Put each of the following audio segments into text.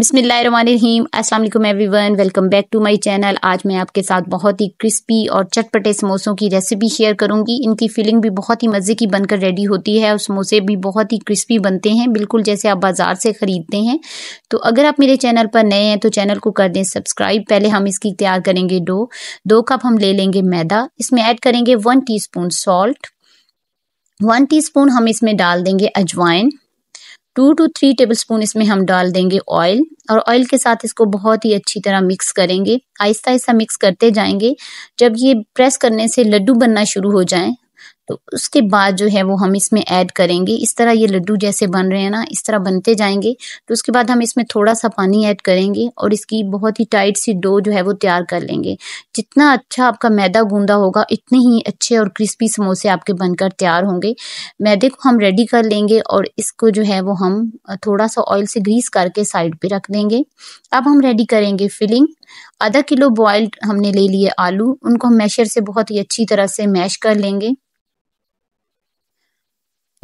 बिसमीम अस्सलाम everyone welcome back to my channel आज मैं आपके साथ बहुत ही क्रिस्पी और चटपटे समोसों की रेसिपी शेयर करूंगी इनकी फिलिंग भी बहुत ही मज़े की बनकर रेडी होती है और समोसे भी बहुत ही क्रिस्पी बनते हैं बिल्कुल जैसे आप बाज़ार से ख़रीदते हैं तो अगर आप मेरे चैनल पर नए हैं तो चैनल को कर दें सब्सक्राइब पहले हम इसकी तैयार करेंगे डो दो कप हम ले लेंगे मैदा इसमें ऐड करेंगे one T salt one T हम इसमें डाल देंगे अजवाइन two to three tablespoon इसमें हम डाल देंगे ऑयल और ऑयल के साथ इसको बहुत ही अच्छी तरह मिक्स करेंगे आहिस्ता आहिस्ता मिक्स करते जाएंगे जब ये प्रेस करने से लड्डू बनना शुरू हो जाएं तो उसके बाद जो है वो हम इसमें ऐड करेंगे इस तरह ये लड्डू जैसे बन रहे हैं ना इस तरह बनते जाएंगे तो उसके बाद हम इसमें थोड़ा सा पानी ऐड करेंगे और इसकी बहुत ही टाइट सी डो जो है वो तैयार कर लेंगे जितना अच्छा आपका मैदा गूंदा होगा इतने ही अच्छे और क्रिस्पी समोसे आपके बनकर तैयार होंगे मैदे को हम रेडी कर लेंगे और इसको जो है वो हम थोड़ा सा ऑयल से ग्रीस करके साइड पर रख देंगे अब हम रेडी करेंगे फिलिंग आधा किलो बॉयल्ड हमने ले लिए आलू उनको हम मैशर से बहुत ही अच्छी तरह से मैश कर लेंगे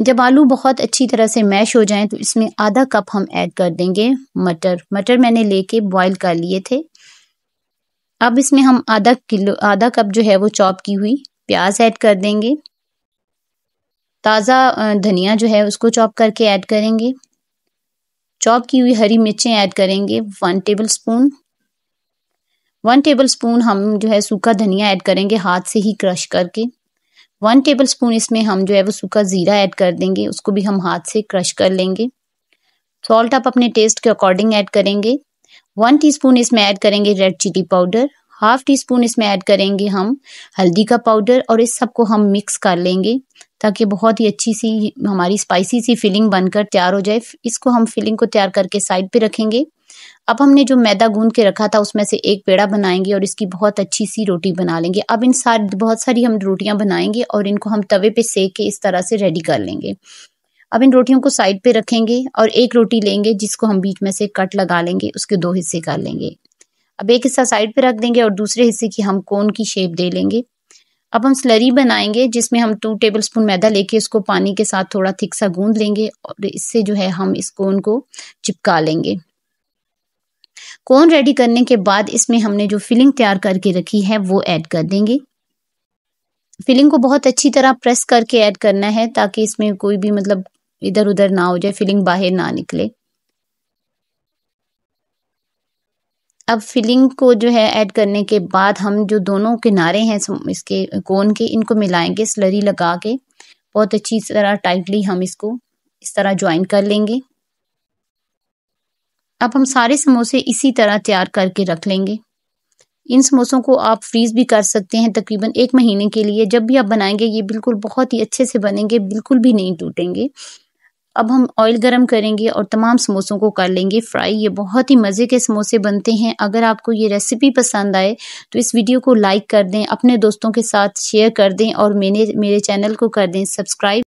जब आलू बहुत अच्छी तरह से मैश हो जाएं तो इसमें आधा कप हम ऐड कर देंगे मटर मटर मैंने लेके बॉईल कर लिए थे अब इसमें हम आधा किलो आधा कप जो है वो चॉप की हुई प्याज ऐड कर देंगे ताज़ा धनिया जो है उसको चॉप करके ऐड करेंगे चॉप की हुई हरी मिर्चें ऐड करेंगे one tablespoon one tablespoon हम जो है सूखा धनिया ऐड करेंगे हाथ से ही क्रश करके वन टेबल स्पून इसमें हम जो है वो सूखा ज़ीरा ऐड कर देंगे उसको भी हम हाथ से क्रश कर लेंगे सॉल्ट आप अपने टेस्ट के अकॉर्डिंग ऐड करेंगे वन टीस्पून इसमें ऐड करेंगे red chilli powder half teaspoon इसमें ऐड करेंगे हम हल्दी का पाउडर और इस सबको हम मिक्स कर लेंगे ताकि बहुत ही अच्छी सी हमारी स्पाइसी सी फिलिंग बनकर तैयार हो जाए इसको हम फिलिंग को तैयार करके साइड पे रखेंगे अब हमने जो मैदा गूंद के रखा था उसमें से एक पेड़ा बनाएंगे और इसकी बहुत अच्छी सी रोटी बना लेंगे अब इन सार बहुत सारी हम रोटियां बनाएंगे और इनको हम तवे पे सेक के इस तरह से रेडी कर लेंगे अब इन रोटियों को साइड पे रखेंगे और एक रोटी लेंगे जिसको हम बीच में से कट लगा लेंगे उसके दो हिस्से कर लेंगे अब एक हिस्सा साइड पे रख देंगे और दूसरे हिस्से की हम कोन की शेप दे लेंगे अब हम स्लरी बनाएंगे जिसमें हम टू टेबल स्पून मैदा लेके उसको पानी के साथ थोड़ा थिक सा गूंद लेंगे और इससे जो है हम इस कोन को चिपका लेंगे कोन रेडी करने के बाद इसमें हमने जो फिलिंग तैयार करके रखी है वो ऐड कर देंगे फिलिंग को बहुत अच्छी तरह प्रेस करके ऐड करना है ताकि इसमें कोई भी मतलब इधर उधर ना हो जाए फिलिंग बाहर ना निकले अब फिलिंग को जो है ऐड करने के बाद हम जो दोनों किनारे हैं इसके कोन के इनको मिलाएंगे स्लरी लगा के बहुत अच्छी तरह टाइटली हम इसको इस तरह ज्वाइन कर लेंगे अब हम सारे समोसे इसी तरह तैयार करके रख लेंगे इन समोसों को आप फ्रीज़ भी कर सकते हैं तकरीबन एक महीने के लिए जब भी आप बनाएंगे ये बिल्कुल बहुत ही अच्छे से बनेंगे बिल्कुल भी नहीं टूटेंगे अब हम ऑयल गरम करेंगे और तमाम समोसों को कर लेंगे फ्राई ये बहुत ही मज़े के समोसे बनते हैं अगर आपको ये रेसिपी पसंद आए तो इस वीडियो को लाइक कर दें अपने दोस्तों के साथ शेयर कर दें और मेरे मेरे चैनल को कर दें सब्सक्राइब